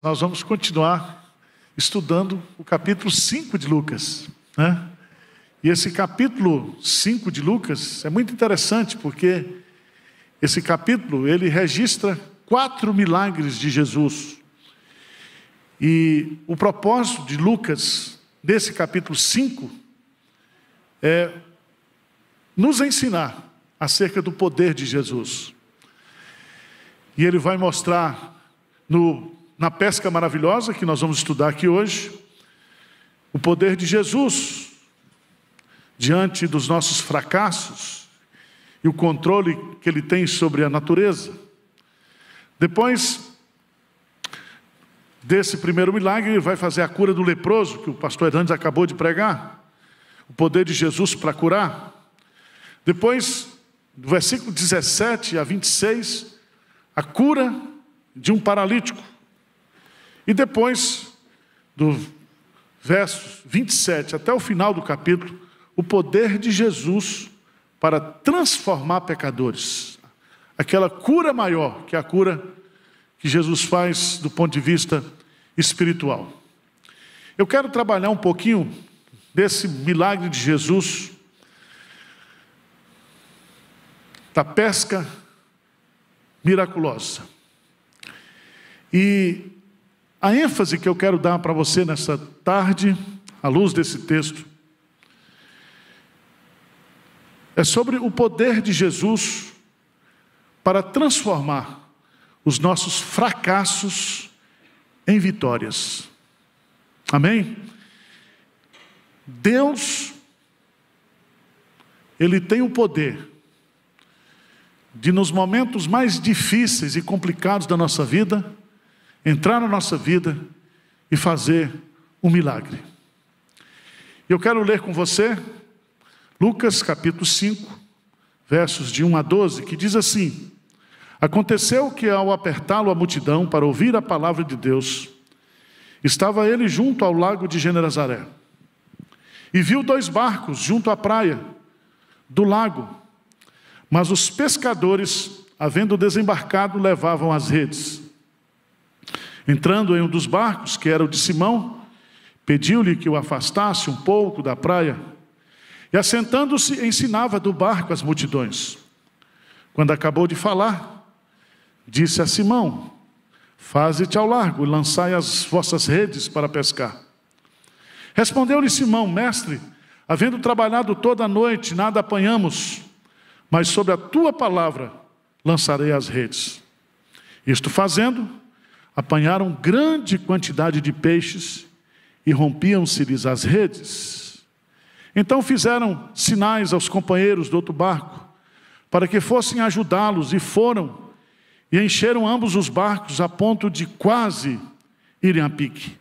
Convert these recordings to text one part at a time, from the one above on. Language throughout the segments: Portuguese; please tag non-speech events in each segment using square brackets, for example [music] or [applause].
nós vamos continuar estudando o capítulo 5 de Lucas. Né? E esse capítulo 5 de Lucas é muito interessante porque esse capítulo ele registra quatro milagres de Jesus. E o propósito de Lucas, nesse capítulo 5, é nos ensinar acerca do poder de Jesus. E ele vai mostrar no na pesca maravilhosa que nós vamos estudar aqui hoje, o poder de Jesus diante dos nossos fracassos e o controle que ele tem sobre a natureza. Depois desse primeiro milagre, ele vai fazer a cura do leproso que o pastor Hernandes acabou de pregar, o poder de Jesus para curar. Depois, do versículo 17 a 26, a cura de um paralítico. E depois, do versos 27 até o final do capítulo, o poder de Jesus para transformar pecadores. Aquela cura maior, que é a cura que Jesus faz do ponto de vista espiritual. Eu quero trabalhar um pouquinho desse milagre de Jesus, da pesca miraculosa. E a ênfase que eu quero dar para você nessa tarde, à luz desse texto, é sobre o poder de Jesus para transformar os nossos fracassos em vitórias. Amém? Deus, Ele tem o poder de, nos momentos mais difíceis e complicados da nossa vida, entrar na nossa vida e fazer um milagre. Eu quero ler com você Lucas capítulo 5, versos de 1 a 12, que diz assim: Aconteceu que ao apertá-lo a multidão para ouvir a palavra de Deus, estava ele junto ao lago de Genezaré. E viu dois barcos junto à praia do lago, mas os pescadores, havendo desembarcado, levavam as redes. Entrando em um dos barcos, que era o de Simão, pediu-lhe que o afastasse um pouco da praia. E assentando-se, ensinava do barco as multidões. Quando acabou de falar, disse a Simão: Faze-te ao largo e lançai as vossas redes para pescar. Respondeu-lhe Simão: Mestre, havendo trabalhado toda a noite, nada apanhamos, mas sobre a tua palavra lançarei as redes. Isto fazendo, apanharam grande quantidade de peixes e rompiam-se-lhes as redes. Então fizeram sinais aos companheiros do outro barco, para que fossem ajudá-los, e foram, e encheram ambos os barcos a ponto de quase irem a pique.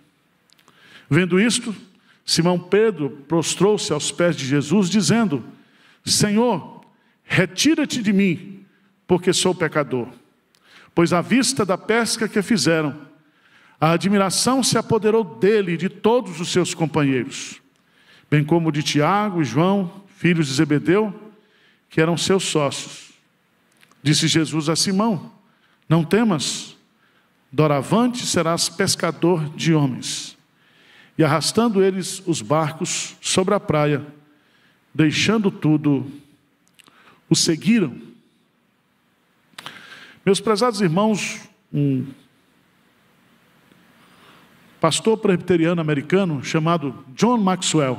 Vendo isto, Simão Pedro prostrou-se aos pés de Jesus, dizendo: Senhor, retira-te de mim, porque sou pecador pois à vista da pesca que fizeram, a admiração se apoderou dele e de todos os seus companheiros, bem como de Tiago e João, filhos de Zebedeu, que eram seus sócios. Disse Jesus a Simão: Não temas, doravante serás pescador de homens. E arrastando eles os barcos sobre a praia, deixando tudo, o seguiram. Meus prezados irmãos, um pastor presbiteriano americano chamado John Maxwell,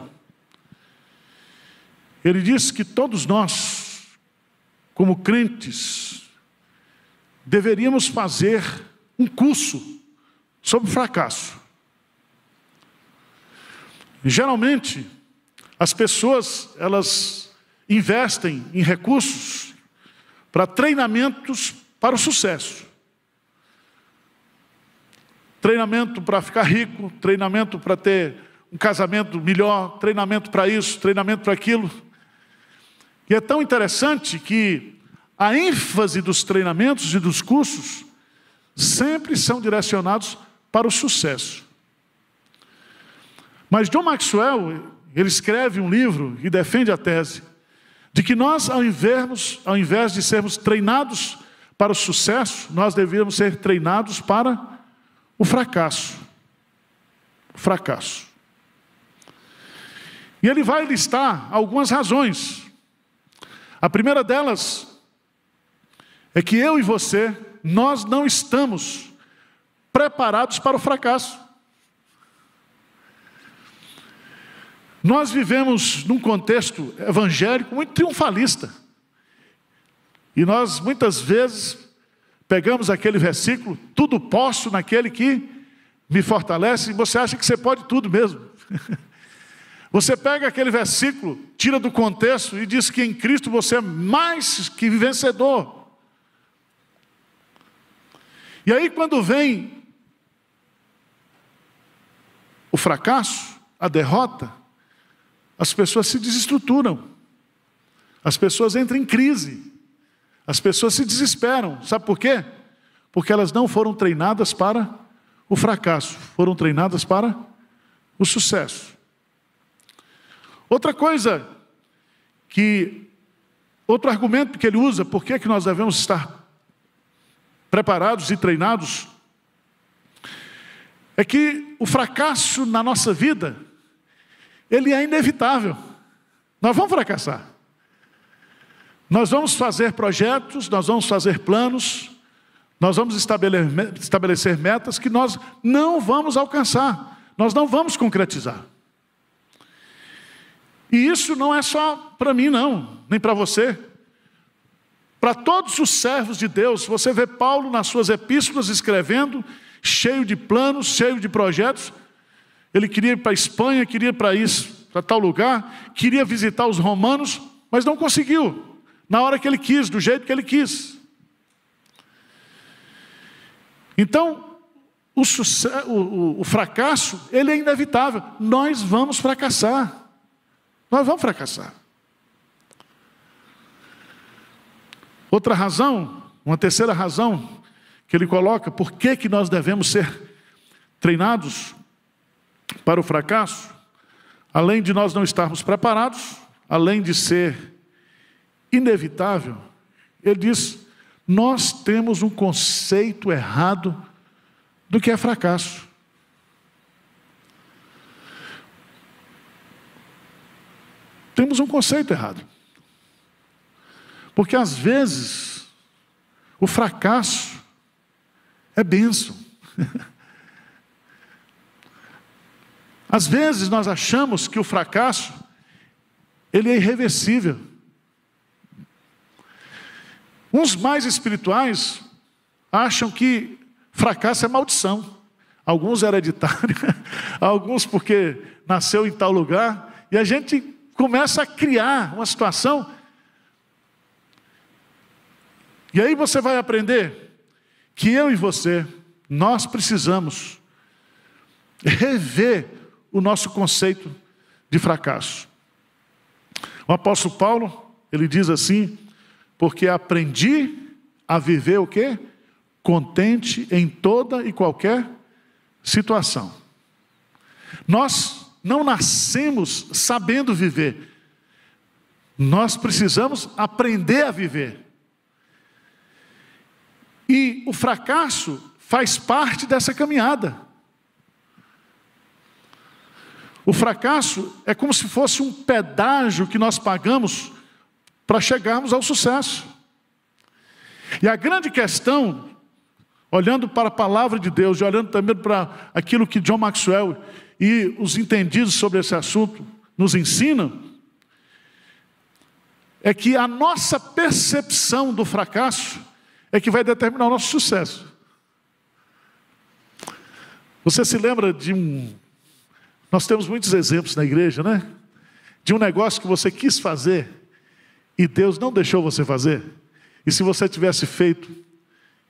ele disse que todos nós, como crentes, deveríamos fazer um curso sobre fracasso. Geralmente, as pessoas elas investem em recursos para treinamentos para o sucesso. Treinamento para ficar rico, treinamento para ter um casamento melhor, treinamento para isso, treinamento para aquilo. E é tão interessante que a ênfase dos treinamentos e dos cursos sempre são direcionados para o sucesso. Mas John Maxwell, ele escreve um livro e defende a tese de que nós, ao invés, ao invés de sermos treinados para o sucesso, nós devíamos ser treinados para o fracasso. O fracasso. E ele vai listar algumas razões. A primeira delas é que eu e você, nós não estamos preparados para o fracasso. Nós vivemos num contexto evangélico muito triunfalista. E nós muitas vezes pegamos aquele versículo, tudo posso naquele que me fortalece, e você acha que você pode tudo mesmo. [laughs] Você pega aquele versículo, tira do contexto e diz que em Cristo você é mais que vencedor. E aí, quando vem o fracasso, a derrota, as pessoas se desestruturam, as pessoas entram em crise. As pessoas se desesperam, sabe por quê? Porque elas não foram treinadas para o fracasso, foram treinadas para o sucesso. Outra coisa que outro argumento que ele usa, por que que nós devemos estar preparados e treinados é que o fracasso na nossa vida ele é inevitável. Nós vamos fracassar. Nós vamos fazer projetos, nós vamos fazer planos, nós vamos estabelecer metas que nós não vamos alcançar, nós não vamos concretizar. E isso não é só para mim, não, nem para você. Para todos os servos de Deus, você vê Paulo nas suas epístolas escrevendo, cheio de planos, cheio de projetos. Ele queria ir para a Espanha, queria ir para isso, para tal lugar, queria visitar os romanos, mas não conseguiu na hora que ele quis, do jeito que ele quis. Então, o, sucesso, o, o, fracasso, ele é inevitável. Nós vamos fracassar. Nós vamos fracassar. Outra razão, uma terceira razão que ele coloca, por que, que nós devemos ser treinados para o fracasso, além de nós não estarmos preparados, além de ser inevitável, ele diz: nós temos um conceito errado do que é fracasso. Temos um conceito errado. Porque às vezes o fracasso é benção. [laughs] às vezes nós achamos que o fracasso ele é irreversível. Uns mais espirituais acham que fracasso é maldição. Alguns hereditário, [laughs] alguns porque nasceu em tal lugar, e a gente começa a criar uma situação. E aí você vai aprender que eu e você, nós precisamos rever o nosso conceito de fracasso. O apóstolo Paulo, ele diz assim, porque aprendi a viver o quê? Contente em toda e qualquer situação. Nós não nascemos sabendo viver. Nós precisamos aprender a viver. E o fracasso faz parte dessa caminhada. O fracasso é como se fosse um pedágio que nós pagamos para chegarmos ao sucesso. E a grande questão, olhando para a palavra de Deus e olhando também para aquilo que John Maxwell e os entendidos sobre esse assunto nos ensinam, é que a nossa percepção do fracasso é que vai determinar o nosso sucesso. Você se lembra de um. Nós temos muitos exemplos na igreja, né? De um negócio que você quis fazer e Deus não deixou você fazer, e se você tivesse feito,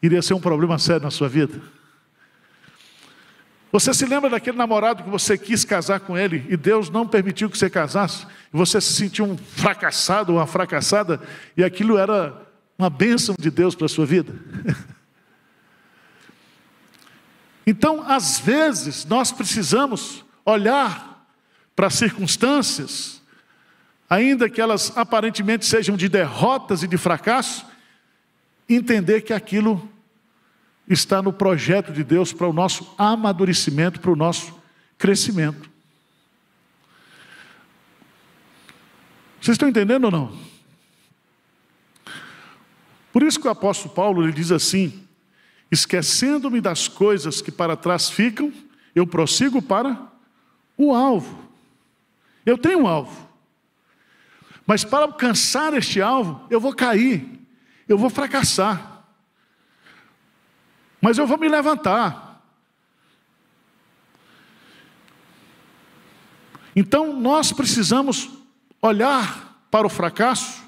iria ser um problema sério na sua vida. Você se lembra daquele namorado que você quis casar com ele e Deus não permitiu que você casasse? E você se sentiu um fracassado, uma fracassada, e aquilo era uma bênção de Deus para a sua vida? [laughs] Então, às vezes, nós precisamos olhar para as circunstâncias ainda que elas aparentemente sejam de derrotas e de fracasso, entender que aquilo está no projeto de Deus para o nosso amadurecimento, para o nosso crescimento. Vocês estão entendendo ou não? Por isso que o apóstolo Paulo lhe diz assim: esquecendo-me das coisas que para trás ficam, eu prossigo para o alvo. Eu tenho um alvo. Mas para alcançar este alvo, eu vou cair, eu vou fracassar. Mas eu vou me levantar. Então nós precisamos olhar para o fracasso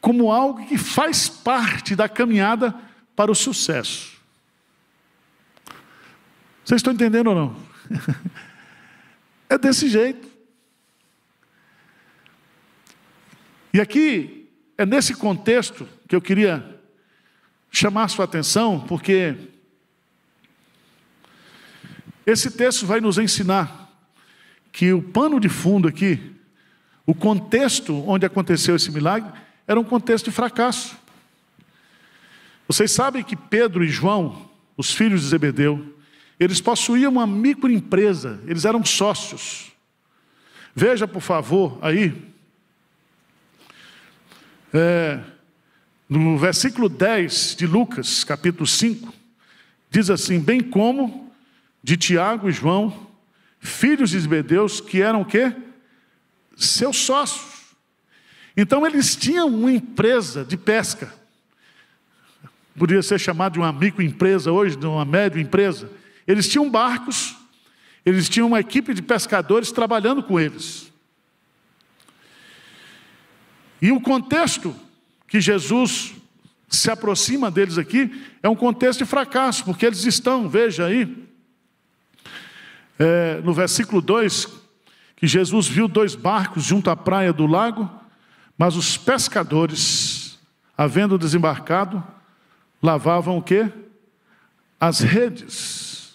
como algo que faz parte da caminhada para o sucesso. Vocês estão entendendo ou não? [laughs] é desse jeito. E aqui é nesse contexto que eu queria chamar sua atenção, porque esse texto vai nos ensinar que o pano de fundo aqui, o contexto onde aconteceu esse milagre, era um contexto de fracasso. Vocês sabem que Pedro e João, os filhos de Zebedeu, eles possuíam uma microempresa, eles eram sócios. Veja, por favor, aí, é, no versículo 10 de Lucas, capítulo 5, diz assim: Bem como de Tiago e João, filhos de Zebedeus, que eram o quê? Seus sócios. Então eles tinham uma empresa de pesca. Podia ser chamado de uma microempresa hoje, de uma média empresa. Eles tinham barcos, eles tinham uma equipe de pescadores trabalhando com eles. E o contexto que Jesus se aproxima deles aqui é um contexto de fracasso, porque eles estão, veja aí, é, no versículo 2, que Jesus viu dois barcos junto à praia do lago, mas os pescadores, havendo desembarcado, lavavam o quê? As redes.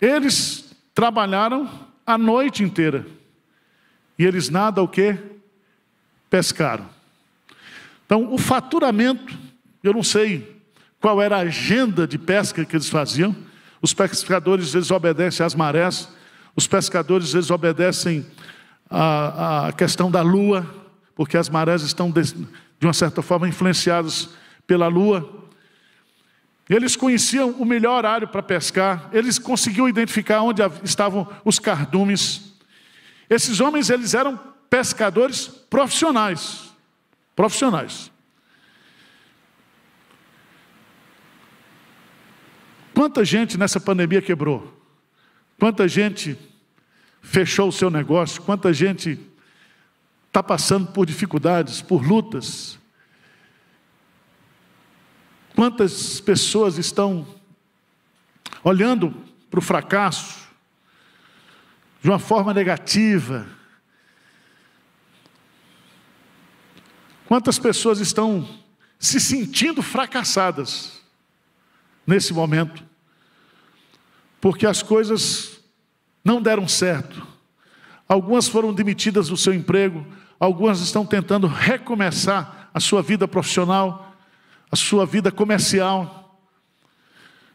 Eles trabalharam a noite inteira. E eles nada o que? Pescaram. Então, o faturamento, eu não sei qual era a agenda de pesca que eles faziam. Os pescadores, às vezes obedecem às marés. Os pescadores, às vezes obedecem à, à questão da lua, porque as marés estão, de, de uma certa forma, influenciadas pela lua. Eles conheciam o melhor horário para pescar, eles conseguiam identificar onde estavam os cardumes. Esses homens eles eram pescadores profissionais, profissionais. Quanta gente nessa pandemia quebrou? Quanta gente fechou o seu negócio? Quanta gente está passando por dificuldades, por lutas? Quantas pessoas estão olhando para o fracasso, de uma forma negativa. Quantas pessoas estão se sentindo fracassadas nesse momento? Porque as coisas não deram certo. Algumas foram demitidas do seu emprego, algumas estão tentando recomeçar a sua vida profissional, a sua vida comercial.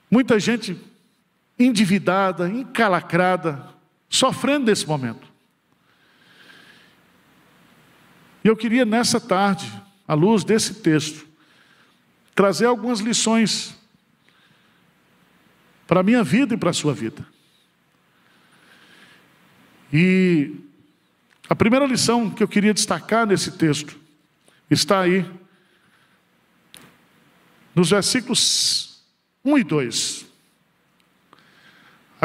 Muita gente endividada, encalacrada, sofrendo desse momento. E eu queria nessa tarde, à luz desse texto, trazer algumas lições para a minha vida e para a sua vida. E a primeira lição que eu queria destacar nesse texto está aí nos versículos 1 e 2.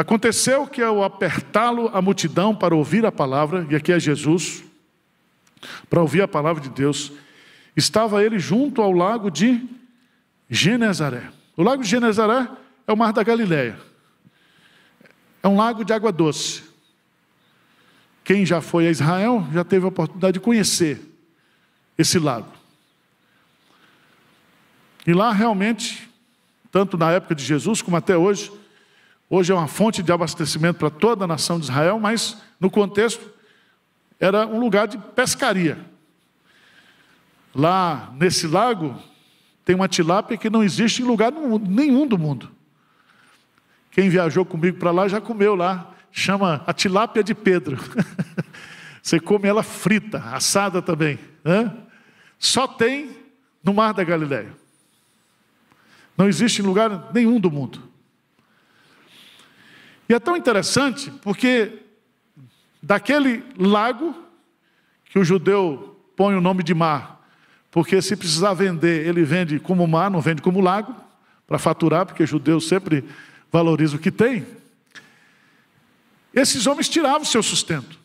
Aconteceu que ao apertá-lo a multidão para ouvir a palavra, e aqui é Jesus, para ouvir a palavra de Deus, estava ele junto ao lago de Genezaré. O lago de Genezaré é o mar da Galileia. É um lago de água doce. Quem já foi a Israel já teve a oportunidade de conhecer esse lago. E lá realmente, tanto na época de Jesus como até hoje, Hoje é uma fonte de abastecimento para toda a nação de Israel, mas no contexto era um lugar de pescaria. Lá nesse lago tem uma tilápia que não existe em lugar nenhum do mundo. Quem viajou comigo para lá já comeu lá, chama a tilápia de Pedro. [laughs] Você come ela frita, assada também. Né? Só tem no Mar da Galileia. Não existe em lugar nenhum do mundo. E é tão interessante porque daquele lago que o judeu põe o nome de mar, porque se precisar vender, ele vende como mar, não vende como lago, para faturar, porque judeu sempre valoriza o que tem. Esses homens tiravam o seu sustento.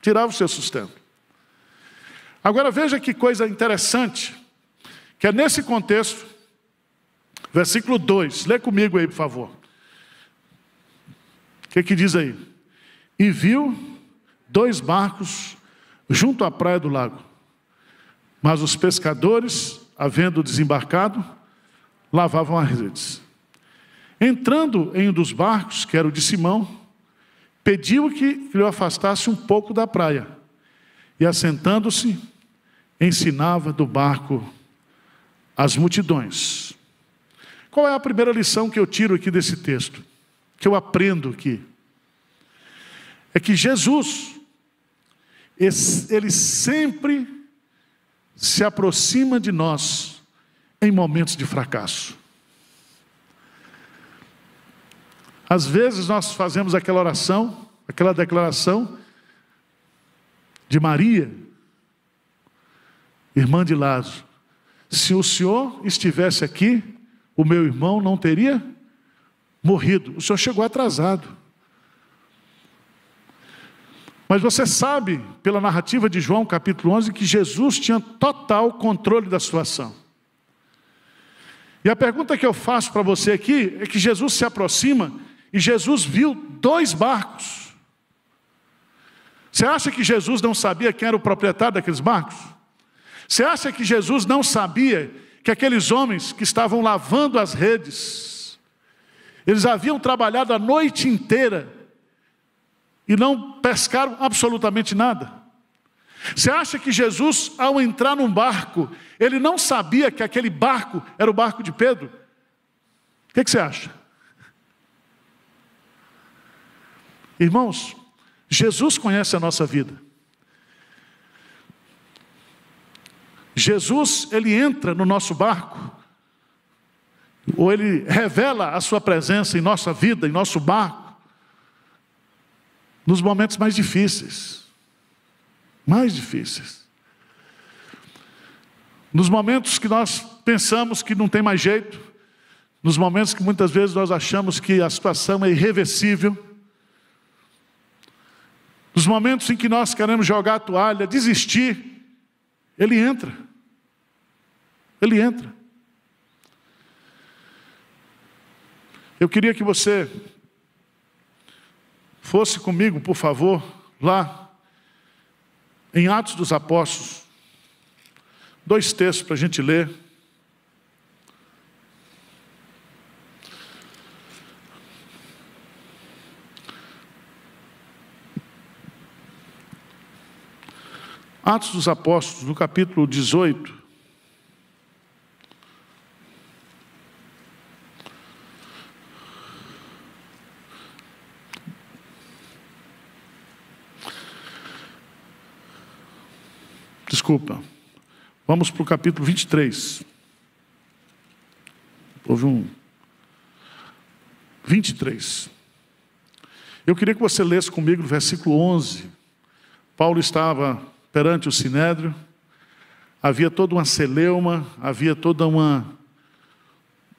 Tiravam o seu sustento. Agora veja que coisa interessante, que é nesse contexto, versículo 2, lê comigo aí, por favor que, que diz aí? E viu dois barcos junto à praia do lago. Mas os pescadores, havendo desembarcado, lavavam as redes. Entrando em um dos barcos, que era o de Simão, pediu que lhe afastasse um pouco da praia. E assentando-se, ensinava do barco as multidões. Qual é a primeira lição que eu tiro aqui desse texto? que eu aprendo aqui é que Jesus, ele sempre se aproxima de nós em momentos de fracasso. Às vezes nós fazemos aquela oração, aquela declaração de Maria, irmã de Lázaro: se o Senhor estivesse aqui, o meu irmão não teria morrido. O senhor chegou atrasado. Mas você sabe, pela narrativa de João capítulo 11, que Jesus tinha total controle da situação. E a pergunta que eu faço para você aqui é que Jesus se aproxima e Jesus viu dois barcos. Você acha que Jesus não sabia quem era o proprietário daqueles barcos? Você acha que Jesus não sabia que aqueles homens que estavam lavando as redes eles haviam trabalhado a noite inteira e não pescaram absolutamente nada. Você acha que Jesus, ao entrar num barco, ele não sabia que aquele barco era o barco de Pedro? O que, é que você acha? Irmãos, Jesus conhece a nossa vida. Jesus, ele entra no nosso barco ou Ele revela a Sua presença em nossa vida, em nosso barco, nos momentos mais difíceis. Mais difíceis. Nos momentos que nós pensamos que não tem mais jeito, nos momentos que muitas vezes nós achamos que a situação é irreversível, nos momentos em que nós queremos jogar a toalha, desistir, Ele entra. Ele entra. Eu queria que você fosse comigo, por favor, lá em Atos dos Apóstolos, dois textos para a gente ler. Atos dos Apóstolos, no capítulo 18. desculpa. Vamos para o capítulo 23. Houve um. 23. Eu queria que você lesse comigo o versículo 11. Paulo estava perante o sinédrio, havia toda uma celeuma, havia toda uma,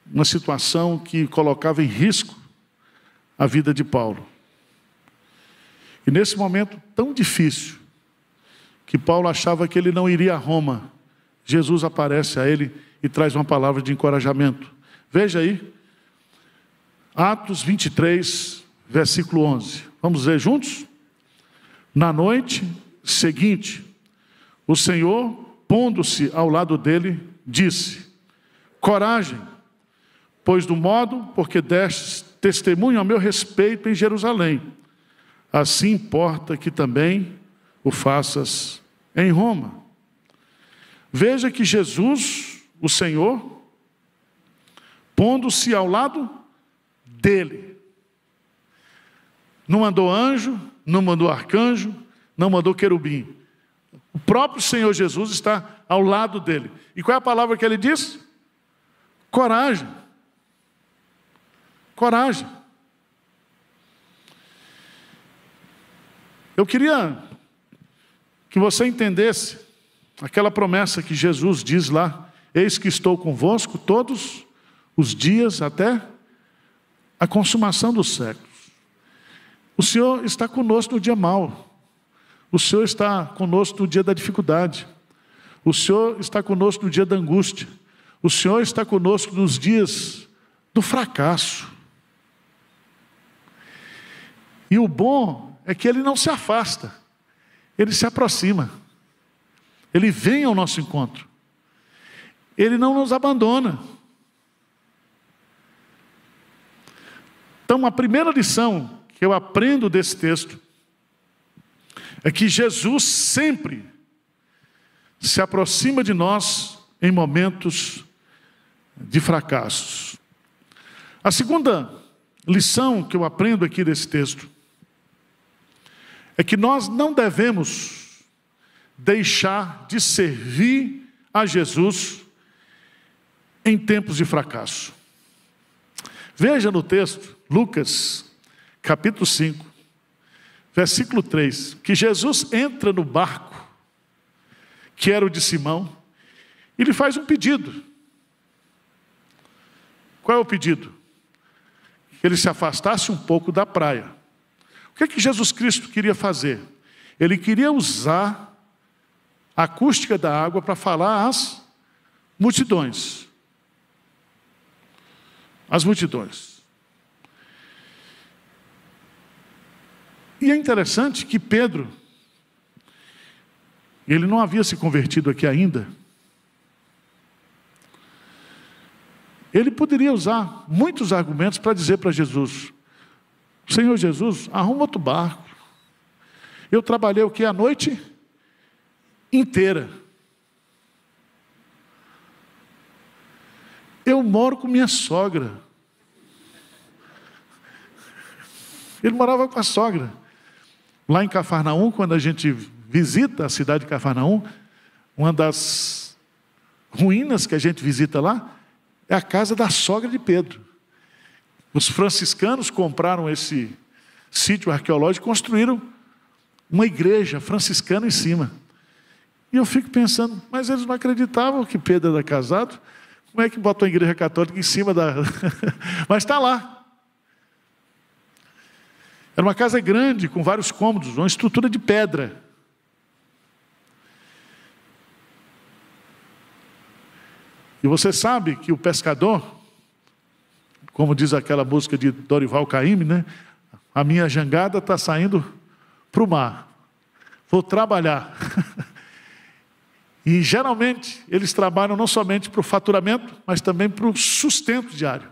uma situação que colocava em risco a vida de Paulo. E nesse momento tão difícil, que Paulo achava que ele não iria a Roma. Jesus aparece a ele e traz uma palavra de encorajamento. Veja aí, Atos 23, versículo 11. Vamos ler juntos? Na noite seguinte, o Senhor, pondo-se ao lado dele, disse: Coragem, pois do modo porque destes testemunho a meu respeito em Jerusalém, assim importa que também o faças em Roma. Veja que Jesus, o Senhor, pondo-se ao lado dele, não mandou anjo, não mandou arcanjo, não mandou querubim. O próprio Senhor Jesus está ao lado dele. E qual é a palavra que ele diz? Coragem. Coragem. Eu queria que você entendesse aquela promessa que Jesus diz lá: Eis que estou convosco todos os dias até a consumação dos séculos. O Senhor está conosco no dia mau, o Senhor está conosco no dia da dificuldade, o Senhor está conosco no dia da angústia, o Senhor está conosco nos dias do fracasso. E o bom é que ele não se afasta. Ele se aproxima. Ele vem ao nosso encontro. Ele não nos abandona. Então, a primeira lição que eu aprendo desse texto é que Jesus sempre se aproxima de nós em momentos de fracassos. A segunda lição que eu aprendo aqui desse texto é que nós não devemos deixar de servir a Jesus em tempos de fracasso. Veja no texto, Lucas, capítulo 5, versículo 3, que Jesus entra no barco, que era o de Simão, e lhe faz um pedido. Qual é o pedido? Que ele se afastasse um pouco da praia. O que, é que Jesus Cristo queria fazer? Ele queria usar a acústica da água para falar às multidões. As multidões. E é interessante que Pedro, ele não havia se convertido aqui ainda, ele poderia usar muitos argumentos para dizer para Jesus: Senhor Jesus, arruma outro barco. Eu trabalhei o que? A noite inteira. Eu moro com minha sogra. Ele morava com a sogra. Lá em Cafarnaum, quando a gente visita a cidade de Cafarnaum, uma das ruínas que a gente visita lá é a casa da sogra de Pedro. Os franciscanos compraram esse sítio arqueológico e construíram uma igreja franciscana em cima. E eu fico pensando, mas eles não acreditavam que Pedro era casado? Como é que botou a igreja católica em cima da. [laughs] mas está lá. Era uma casa grande, com vários cômodos, uma estrutura de pedra. E você sabe que o pescador, como diz aquela música de Dorival Caymmi, né? A minha jangada está saindo para o mar. Vou trabalhar. [laughs] e geralmente eles trabalham não somente para o faturamento, mas também para o sustento diário.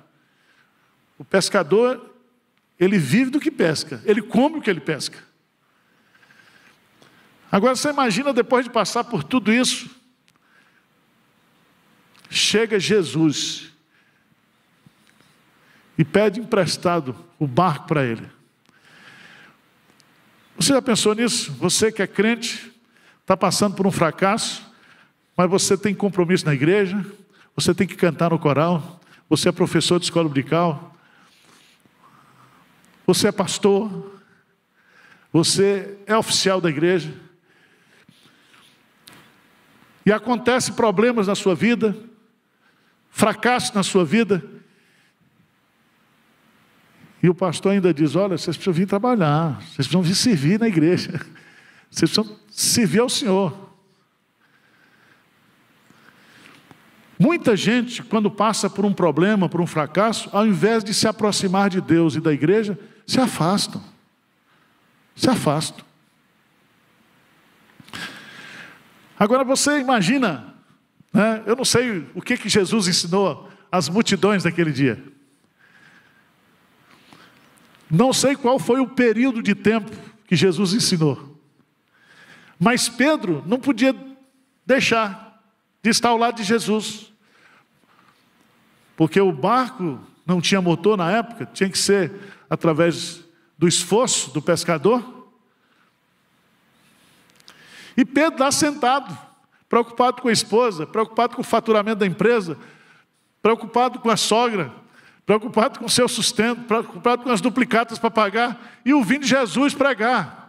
O pescador, ele vive do que pesca, ele come o que ele pesca. Agora você imagina depois de passar por tudo isso, chega Jesus e pede emprestado o barco para ele. Você já pensou nisso? Você que é crente, está passando por um fracasso, mas você tem compromisso na igreja, você tem que cantar no coral, você é professor de escola umbilical, você é pastor, você é oficial da igreja. E acontece problemas na sua vida, fracasso na sua vida, e o pastor ainda diz: Olha, vocês precisam vir trabalhar, vocês precisam vir servir na igreja, [laughs] vocês precisam servir ao Senhor. Muita gente, quando passa por um problema, por um fracasso, ao invés de se aproximar de Deus e da igreja, se afastam. Se afastam. Agora você imagina, né? eu não sei o que, que Jesus ensinou às multidões naquele dia. Não sei qual foi o período de tempo que Jesus ensinou. Mas Pedro não podia deixar de estar ao lado de Jesus. Porque o barco não tinha motor na época, tinha que ser através do esforço do pescador. E Pedro lá sentado, preocupado com a esposa, preocupado com o faturamento da empresa, preocupado com a sogra, preocupado com o seu sustento, preocupado com as duplicatas para pagar e ouvindo Jesus pregar.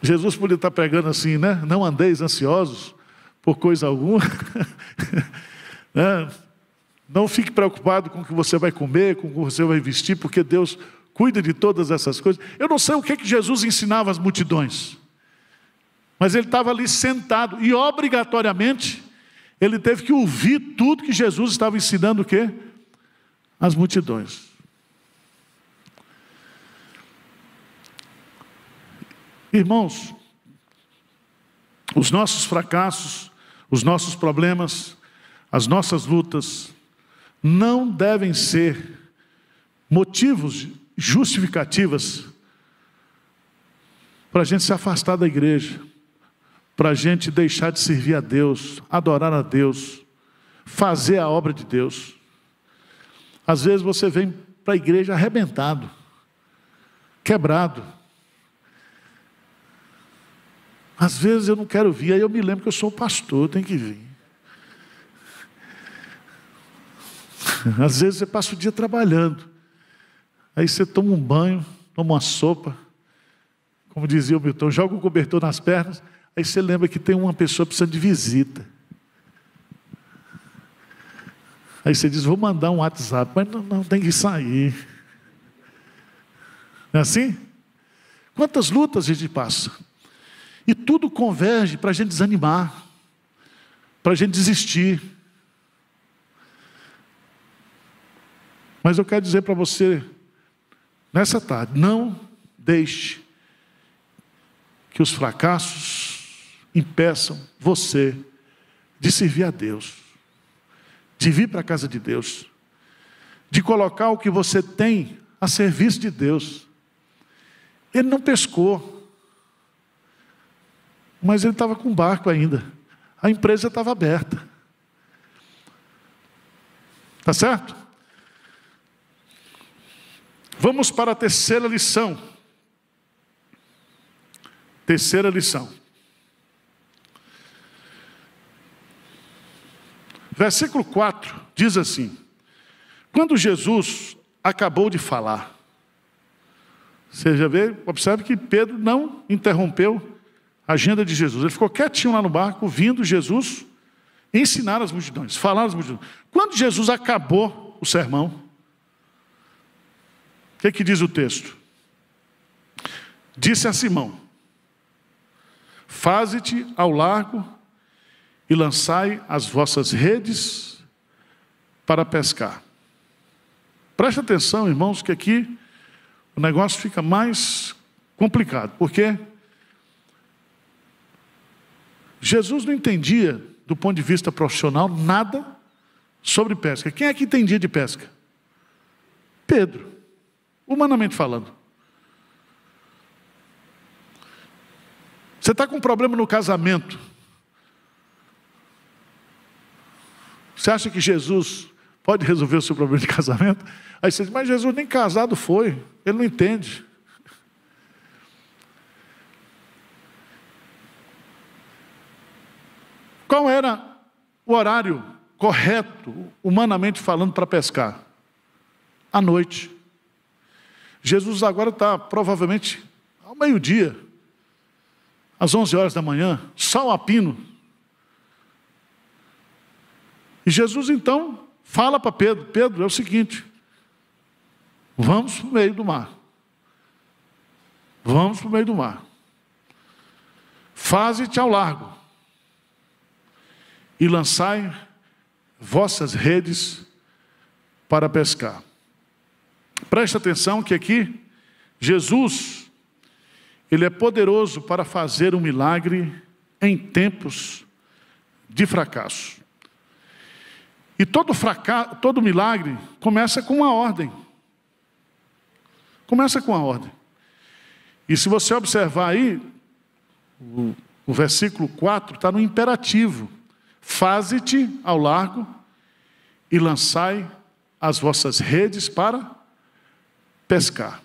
Jesus podia estar pregando assim, né? Não andeis ansiosos por coisa alguma. [laughs] Né? Não fique preocupado com o que você vai comer, com o que você vai vestir, porque Deus cuida de todas essas coisas. Eu não sei o que, é que Jesus ensinava às multidões, mas ele estava ali sentado e obrigatoriamente ele teve que ouvir tudo que Jesus estava ensinando o quê? As multidões. Irmãos, os nossos fracassos, os nossos problemas, as nossas lutas não devem ser motivos justificativas para a gente se afastar da igreja para a gente deixar de servir a Deus, adorar a Deus, fazer a obra de Deus. Às vezes você vem para a igreja arrebentado, quebrado. Às vezes eu não quero vir, aí eu me lembro que eu sou pastor, tem que vir. [laughs] Às vezes você passa o dia trabalhando, aí você toma um banho, toma uma sopa, como dizia o Milton, joga o cobertor nas pernas, Aí você lembra que tem uma pessoa precisando de visita. Aí você diz, vou mandar um WhatsApp, mas não, não tem que sair. Não é assim? Quantas lutas a gente passa? E tudo converge para a gente desanimar, para a gente desistir. Mas eu quero dizer para você, nessa tarde, não deixe que os fracassos impeçam você de servir a Deus, de vir para a casa de Deus, de colocar o que você tem a serviço de Deus. Ele não pescou, mas ele estava com barco ainda. A empresa estava aberta. Tá certo? Vamos para a terceira lição. Terceira lição. Versículo 4 diz assim: Quando Jesus acabou de falar, você já vê, observe que Pedro não interrompeu a agenda de Jesus. Ele ficou quietinho lá no barco, vindo Jesus ensinar as multidões, falar as multidões. Quando Jesus acabou o sermão, o que, que diz o texto? Disse a Simão: Faze-te ao largo e lançai as vossas redes para pescar. Preste atenção, irmãos, que aqui o negócio fica mais complicado, porque Jesus não entendia, do ponto de vista profissional, nada sobre pesca. Quem é que entendia de pesca? Pedro, humanamente falando. Você está com um problema no casamento. Você acha que Jesus pode resolver o seu problema de casamento? Aí você diz, mas Jesus nem casado foi, ele não entende. Qual era o horário correto, humanamente falando, para pescar? À noite. Jesus agora está provavelmente ao meio-dia, às 11 horas da manhã, sol a pino, e Jesus então fala para Pedro: Pedro, é o seguinte, vamos para o meio do mar. Vamos para o meio do mar. Faze-te ao largo e lançai vossas redes para pescar. Preste atenção que aqui Jesus ele é poderoso para fazer um milagre em tempos de fracasso. E todo fracasso, todo milagre começa com uma ordem. Começa com a ordem. E se você observar aí, o, o versículo 4 está no imperativo: Faze-te ao largo e lançai as vossas redes para pescar.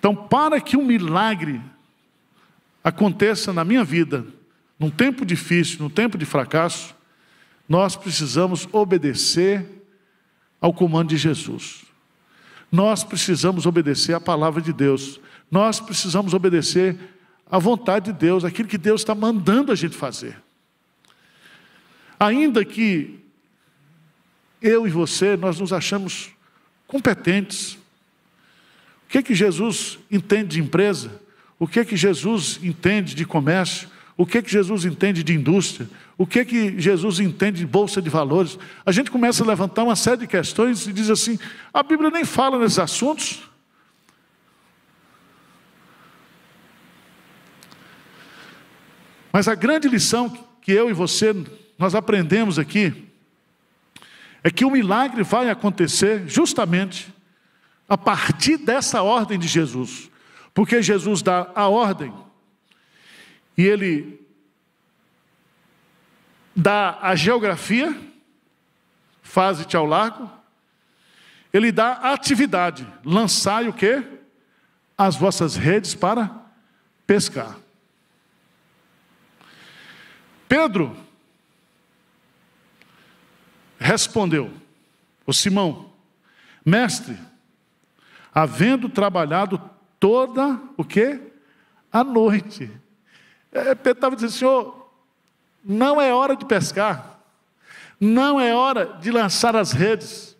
Então, para que um milagre aconteça na minha vida, num tempo difícil, num tempo de fracasso, nós precisamos obedecer ao comando de Jesus. Nós precisamos obedecer à palavra de Deus. Nós precisamos obedecer à vontade de Deus, aquilo que Deus está mandando a gente fazer. Ainda que eu e você, nós nos achamos competentes. O que é que Jesus entende de empresa? O que é que Jesus entende de comércio? O que é que Jesus entende de indústria? o que que Jesus entende de bolsa de valores. A gente começa a levantar uma série de questões e diz assim: a Bíblia nem fala nesses assuntos. Mas a grande lição que eu e você nós aprendemos aqui é que o milagre vai acontecer justamente a partir dessa ordem de Jesus. Porque Jesus dá a ordem e ele dá a geografia, faze-te ao largo, ele dá atividade, lançai o quê? As vossas redes para pescar. Pedro respondeu, o Simão, mestre, havendo trabalhado toda o que? A noite. É, Pedro estava dizendo, senhor, não é hora de pescar. Não é hora de lançar as redes.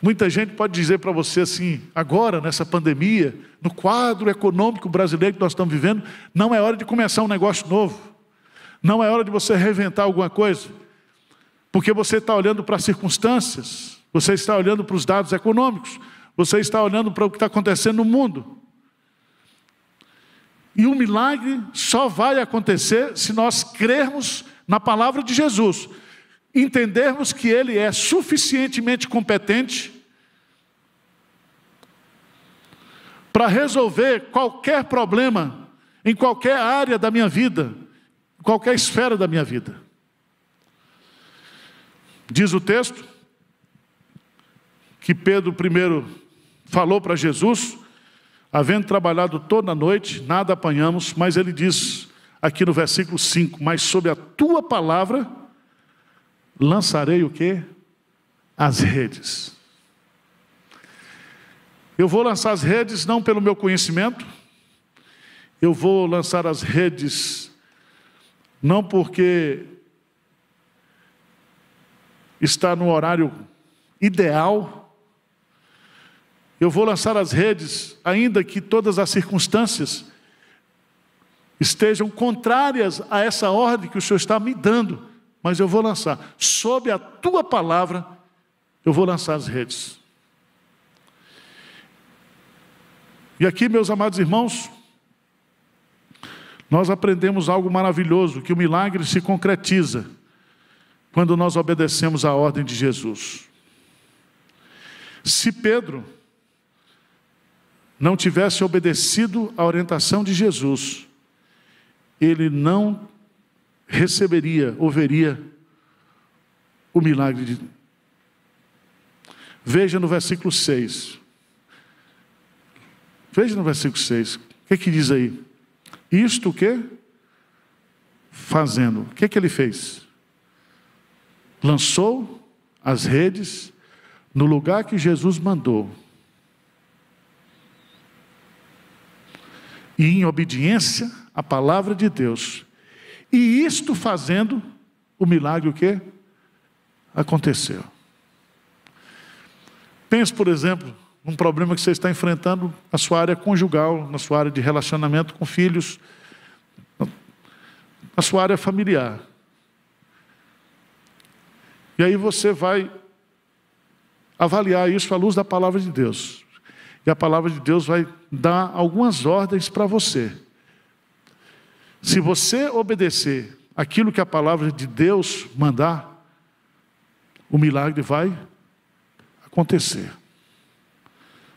Muita gente pode dizer para você assim, agora, nessa pandemia, no quadro econômico brasileiro que nós estamos vivendo, não é hora de começar um negócio novo. Não é hora de você reinventar alguma coisa. Porque você está olhando para as circunstâncias, você está olhando para os dados econômicos, você está olhando para o que está acontecendo no mundo. E o milagre só vai acontecer se nós crermos na palavra de Jesus, entendermos que Ele é suficientemente competente para resolver qualquer problema em qualquer área da minha vida, qualquer esfera da minha vida. Diz o texto que Pedro primeiro falou para Jesus Havendo trabalhado toda a noite, nada apanhamos, mas ele diz aqui no versículo 5: Mas sob a tua palavra lançarei o que? As redes. Eu vou lançar as redes não pelo meu conhecimento, eu vou lançar as redes não porque está no horário ideal, eu vou lançar as redes, ainda que todas as circunstâncias estejam contrárias a essa ordem que o Senhor está me dando, mas eu vou lançar. Sob a tua palavra, eu vou lançar as redes. E aqui, meus amados irmãos, nós aprendemos algo maravilhoso: que o milagre se concretiza quando nós obedecemos à ordem de Jesus. Se Pedro não tivesse obedecido à orientação de Jesus, ele não receberia ou veria o milagre de. Veja no versículo 6. Veja no versículo 6. O que, é que diz aí? Isto o que? Fazendo. O que, é que ele fez? Lançou as redes no lugar que Jesus mandou. e em obediência à palavra de Deus. E isto fazendo o milagre o que aconteceu. Pense, por exemplo, num problema que você está enfrentando na sua área conjugal, na sua área de relacionamento com filhos, na sua área familiar. E aí você vai avaliar isso à luz da palavra de Deus. E a palavra de Deus vai dar algumas ordens para você. Se você obedecer aquilo que a palavra de Deus mandar, o milagre vai acontecer.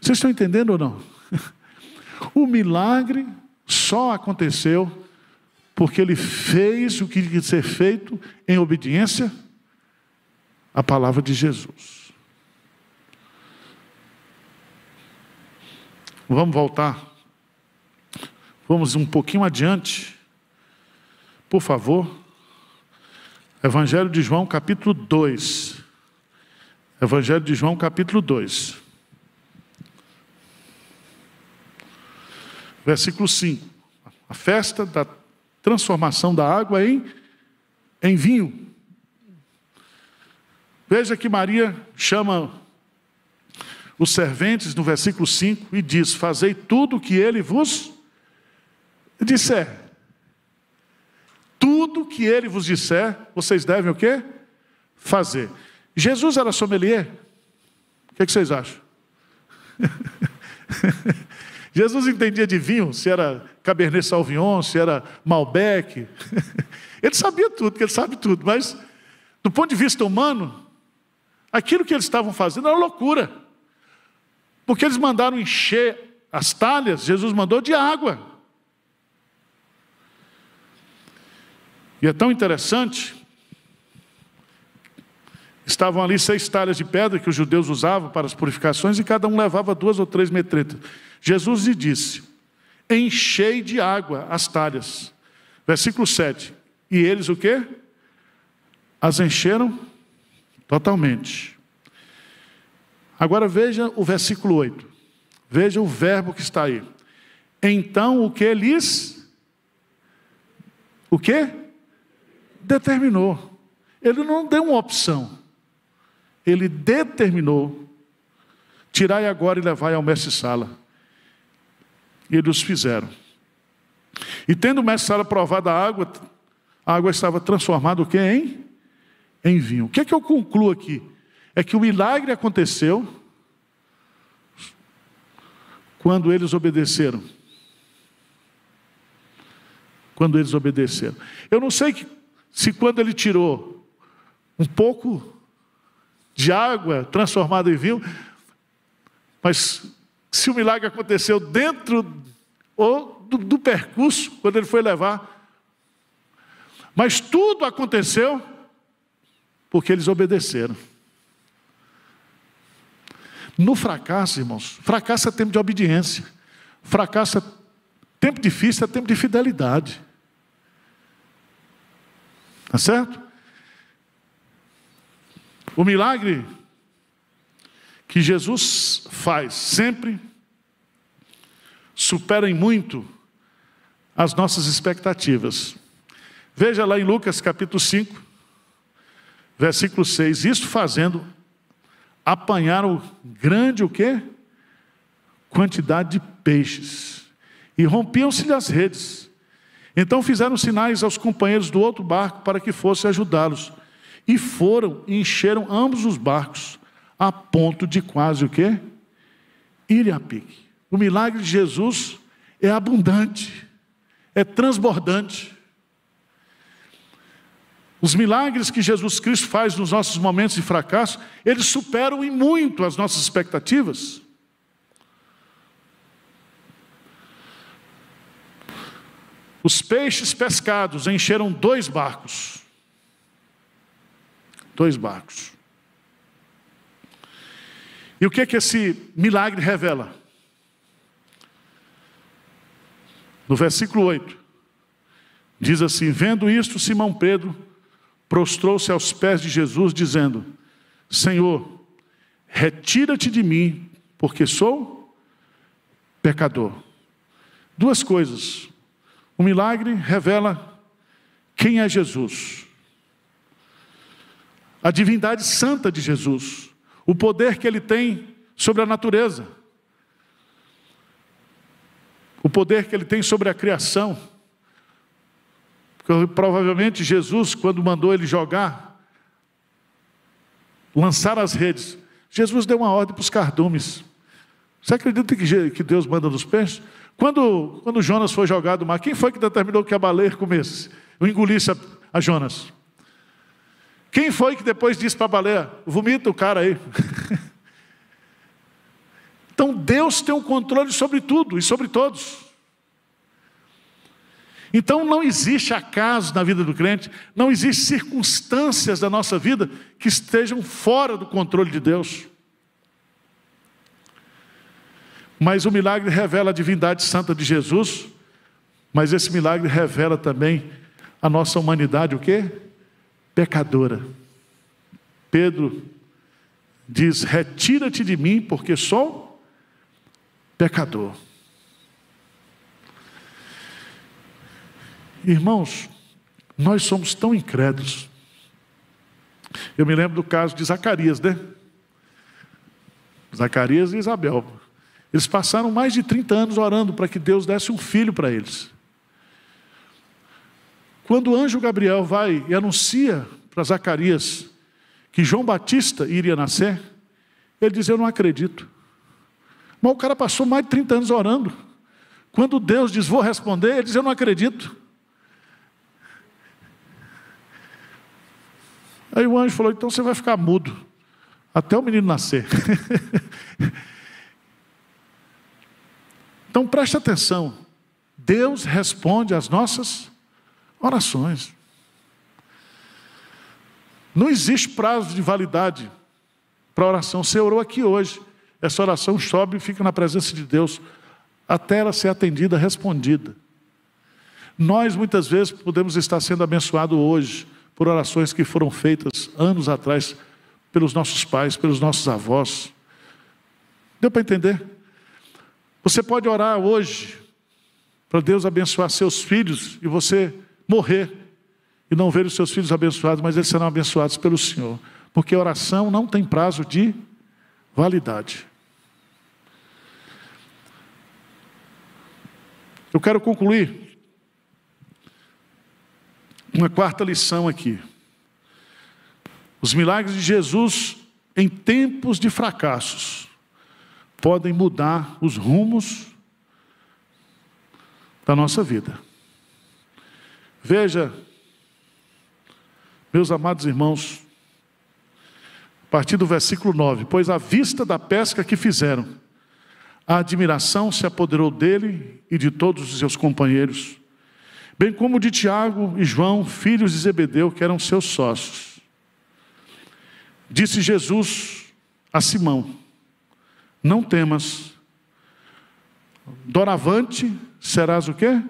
Vocês estão entendendo ou não? [laughs] O milagre só aconteceu porque ele fez o que tinha que ser feito em obediência à palavra de Jesus. Vamos voltar. Vamos um pouquinho adiante. Por favor. Evangelho de João, capítulo 2. Evangelho de João, capítulo 2. Versículo 5. A festa da transformação da água em, em vinho. Veja que Maria chama os serventes, no versículo 5, e diz: Fazei tudo o que ele vos disser. Tudo que ele vos disser, vocês devem o quê? Fazer. Jesus era sommelier? O que, é que vocês acham? [laughs] Jesus entendia de vinho, se era Cabernet Sauvignon, se era Malbec. [laughs] ele sabia tudo, porque ele sabe tudo, mas do ponto de vista humano, aquilo que eles estavam fazendo era loucura. Porque eles mandaram encher as talhas, Jesus mandou de água. E é tão interessante. Estavam ali seis talhas de pedra que os judeus usavam para as purificações e cada um levava duas ou três metretas. Jesus lhe disse: Enchei de água as talhas. Versículo 7. E eles o quê? As encheram totalmente. Agora veja o versículo 8. Veja o verbo que está aí. Então o que lhes o que determinou. Ele não deu uma opção. Ele determinou. Tirai agora e levai ao mestre Sala. E eles fizeram. E tendo o mestre Sala provado a água, a água estava transformada o quê em em vinho. O que é que eu concluo aqui? é que o milagre aconteceu quando eles obedeceram. Quando eles obedeceram. Eu não sei se quando ele tirou um pouco de água transformada em vinho, mas se o milagre aconteceu dentro ou do, do percurso, quando ele foi levar. Mas tudo aconteceu porque eles obedeceram. No fracasso, irmãos, fracasso é tempo de obediência. Fracasso é tempo difícil, é tempo de fidelidade. Tá certo? O milagre que Jesus faz sempre supera em muito as nossas expectativas. Veja lá em Lucas capítulo 5, versículo 6: isto fazendo, apanharam grande o quê? Quantidade de peixes. E rompiam se as redes. Então fizeram sinais aos companheiros do outro barco para que fossem ajudá-los. E foram e encheram ambos os barcos, a ponto de quase o quê? Irem a pique. O milagre de Jesus é abundante, é transbordante. Os milagres que Jesus Cristo faz nos nossos momentos de fracasso, eles superam em muito as nossas expectativas. Os peixes pescados encheram dois barcos. Dois barcos. E o que é que esse milagre revela? No versículo 8, diz assim: Vendo isto, Simão Pedro prostrou-se aos pés de Jesus, dizendo: Senhor, retira-te de mim, porque sou pecador. Duas coisas. O milagre revela quem é Jesus, a divindade santa de Jesus, o poder que ele tem sobre a natureza, o poder que ele tem sobre a criação provavelmente Jesus, quando mandou ele jogar, lançar as redes, Jesus deu uma ordem para os cardumes. Você acredita que Deus manda nos peixes? Quando, quando Jonas foi jogado no mar, quem foi que determinou que a baleia comesse, ou engolisse a, a Jonas? Quem foi que depois disse para a baleia: vomita o cara aí? [laughs] então Deus tem o um controle sobre tudo e sobre todos. Então não existe acaso na vida do crente, não existe circunstâncias da nossa vida que estejam fora do controle de Deus. Mas o milagre revela a divindade santa de Jesus, mas esse milagre revela também a nossa humanidade o quê? Pecadora. Pedro diz: "Retira-te de mim, porque sou pecador". Irmãos, nós somos tão incrédulos. Eu me lembro do caso de Zacarias, né? Zacarias e Isabel. Eles passaram mais de 30 anos orando para que Deus desse um filho para eles. Quando o anjo Gabriel vai e anuncia para Zacarias que João Batista iria nascer, ele diz: Eu não acredito. Mas o cara passou mais de 30 anos orando. Quando Deus diz: Vou responder, ele diz: Eu não acredito. Aí o anjo falou: então você vai ficar mudo, até o menino nascer. [laughs] então preste atenção: Deus responde às nossas orações. Não existe prazo de validade para oração. Você orou aqui hoje. Essa oração sobe e fica na presença de Deus até ela ser atendida, respondida. Nós muitas vezes podemos estar sendo abençoados hoje, por orações que foram feitas anos atrás pelos nossos pais, pelos nossos avós. Deu para entender? Você pode orar hoje para Deus abençoar seus filhos e você morrer e não ver os seus filhos abençoados, mas eles serão abençoados pelo Senhor, porque oração não tem prazo de validade. Eu quero concluir uma quarta lição aqui. Os milagres de Jesus em tempos de fracassos podem mudar os rumos da nossa vida. Veja, meus amados irmãos, a partir do versículo 9: Pois à vista da pesca que fizeram, a admiração se apoderou dele e de todos os seus companheiros bem como de Tiago e João, filhos de Zebedeu, que eram seus sócios. Disse Jesus a Simão: Não temas, doravante serás o quê?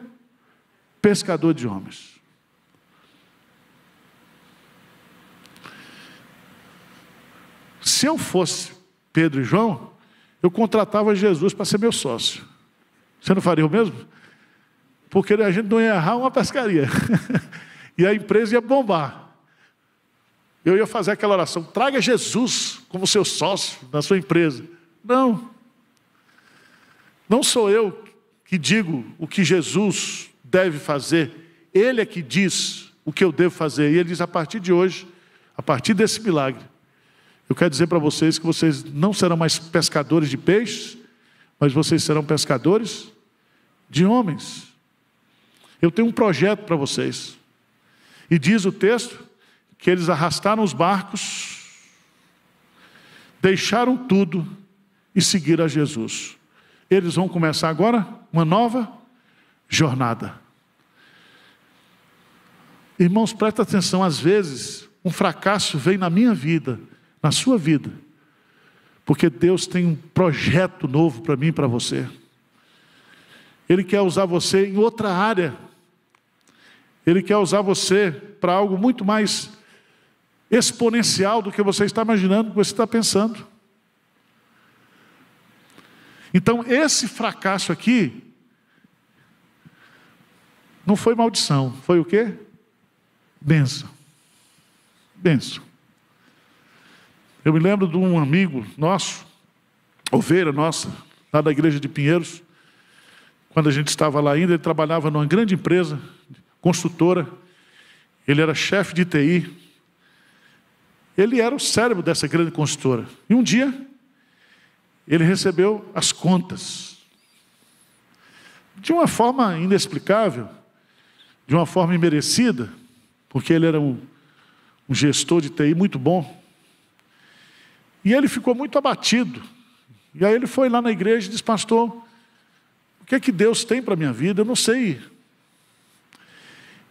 Pescador de homens. Se eu fosse Pedro e João, eu contratava Jesus para ser meu sócio. Você não faria o mesmo? porque a gente não ia errar uma pescaria. [laughs] e a empresa ia bombar. Eu ia fazer aquela oração: traga Jesus como seu sócio na sua empresa. Não. Não sou eu que digo o que Jesus deve fazer, Ele é que diz o que eu devo fazer. E Ele diz: a partir de hoje, a partir desse milagre, eu quero dizer para vocês que vocês não serão mais pescadores de peixes, mas vocês serão pescadores de homens. Eu tenho um projeto para vocês. E diz o texto que eles arrastaram os barcos, deixaram tudo e seguiram a Jesus. Eles vão começar agora uma nova jornada. Irmãos, presta atenção, às vezes um fracasso vem na minha vida, na sua vida, porque Deus tem um projeto novo para mim e para você. Ele quer usar você em outra área. Ele quer usar você para algo muito mais exponencial do que você está imaginando, do que você está pensando. Então, esse fracasso aqui não foi maldição, foi o quê? Benção. Benção. Eu me lembro de um amigo nosso, ovelha nossa, lá da igreja de Pinheiros, quando a gente estava lá ainda, ele trabalhava numa grande empresa, construtora. Ele era chefe de TI. Ele era o cérebro dessa grande construtora. E um dia, ele recebeu as contas. De uma forma inexplicável, de uma forma imerecida, porque ele era um, um gestor de TI muito bom. E ele ficou muito abatido. E aí ele foi lá na igreja e disse: Pastor, o que é que Deus tem para a minha vida? Eu não sei.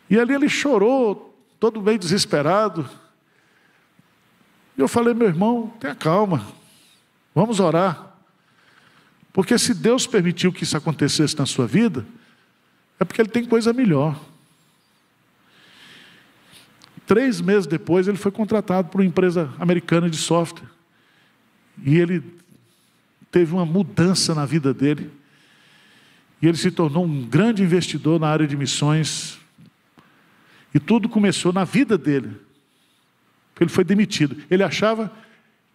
E ali ele chorou, todo meio desesperado. E eu falei, meu irmão, tenha calma, vamos orar. Porque se Deus permitiu que isso acontecesse na sua vida, é porque Ele tem coisa melhor. Três meses depois, ele foi contratado por uma empresa americana de software. E ele teve uma mudança na vida dele. E ele se tornou um grande investidor na área de missões. E tudo começou na vida dele. Ele foi demitido. Ele achava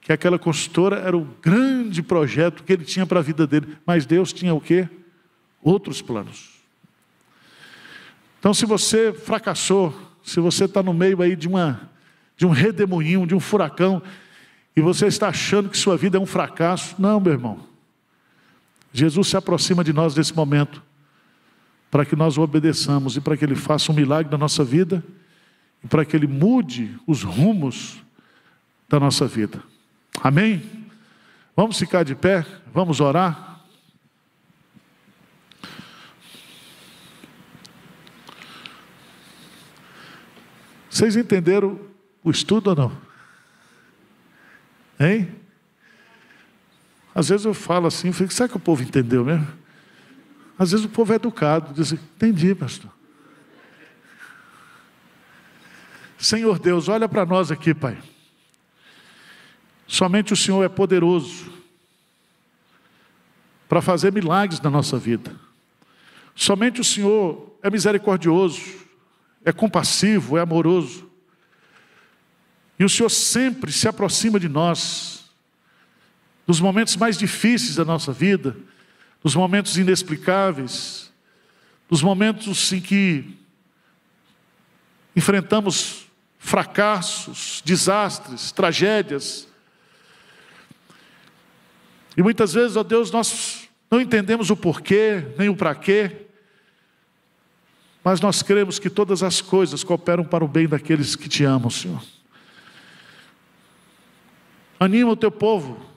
que aquela consultora era o grande projeto que ele tinha para a vida dele, mas Deus tinha o quê? Outros planos. Então, se você fracassou, se você está no meio aí de uma de um redemoinho, de um furacão, e você está achando que sua vida é um fracasso, não, meu irmão. Jesus se aproxima de nós nesse momento, para que nós o obedeçamos e para que ele faça um milagre na nossa vida e para que ele mude os rumos da nossa vida. Amém? Vamos ficar de pé, vamos orar. Vocês entenderam o estudo ou não? Hein? Às vezes eu falo assim, eu fico, será que o povo entendeu mesmo? Às vezes o povo é educado, diz, entendi, pastor. Senhor Deus, olha para nós aqui, Pai. Somente o Senhor é poderoso para fazer milagres na nossa vida. Somente o Senhor é misericordioso, é compassivo, é amoroso. E o Senhor sempre se aproxima de nós nos momentos mais difíceis da nossa vida, nos momentos inexplicáveis, nos momentos em que enfrentamos fracassos, desastres, tragédias. E muitas vezes, ó Deus, nós não entendemos o porquê, nem o para quê, mas nós cremos que todas as coisas cooperam para o bem daqueles que te amam, Senhor. Anima o teu povo,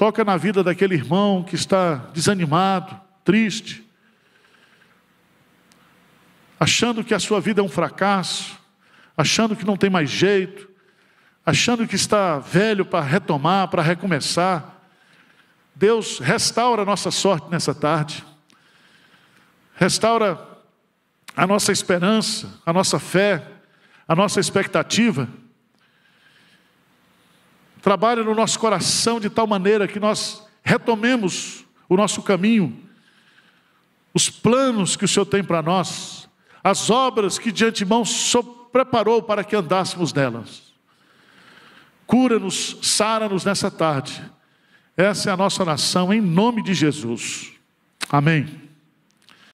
Toca na vida daquele irmão que está desanimado, triste, achando que a sua vida é um fracasso, achando que não tem mais jeito, achando que está velho para retomar, para recomeçar. Deus restaura a nossa sorte nessa tarde, restaura a nossa esperança, a nossa fé, a nossa expectativa trabalha no nosso coração de tal maneira que nós retomemos o nosso caminho, os planos que o Senhor tem para nós, as obras que de antemão preparou para que andássemos nelas. Cura-nos, sara-nos nessa tarde. Essa é a nossa oração, em nome de Jesus. Amém.